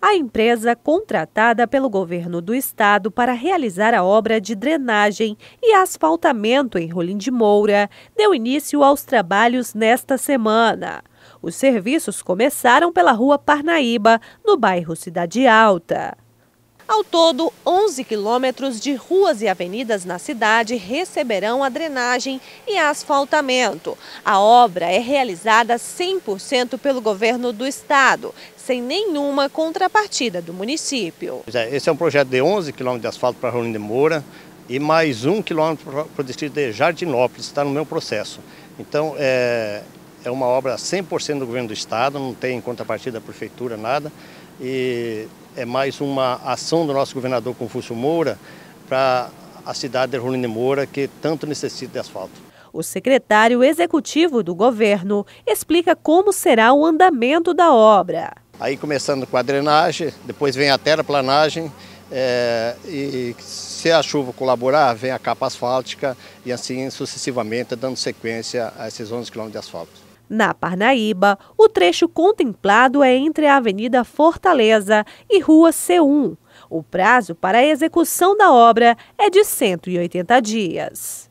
a empresa contratada pelo governo do estado para realizar a obra de drenagem e asfaltamento em Rolim de Moura deu início aos trabalhos nesta semana. Os serviços começaram pela Rua Parnaíba, no bairro Cidade Alta. Ao todo, 11 quilômetros de ruas e avenidas na cidade receberão a drenagem e asfaltamento. A obra é realizada 100% pelo governo do estado, sem nenhuma contrapartida do município. É, esse é um projeto de 11 quilômetros de asfalto para Rolim de Moura e mais um quilômetro para o distrito de Jardinópolis, está no meu processo. Então, é, é uma obra 100% do governo do estado, não tem contrapartida da prefeitura, nada. E é mais uma ação do nosso governador Confúcio Moura para a cidade de Rolim de Moura, que tanto necessita de asfalto. O secretário executivo do governo explica como será o andamento da obra. Aí começando com a drenagem, depois vem a terraplanagem, é, e se a chuva colaborar, vem a capa asfáltica e assim sucessivamente, dando sequência a esses 11 quilômetros de asfalto. Na Parnaíba, o trecho contemplado é entre a Avenida Fortaleza e Rua C1. O prazo para a execução da obra é de 180 dias.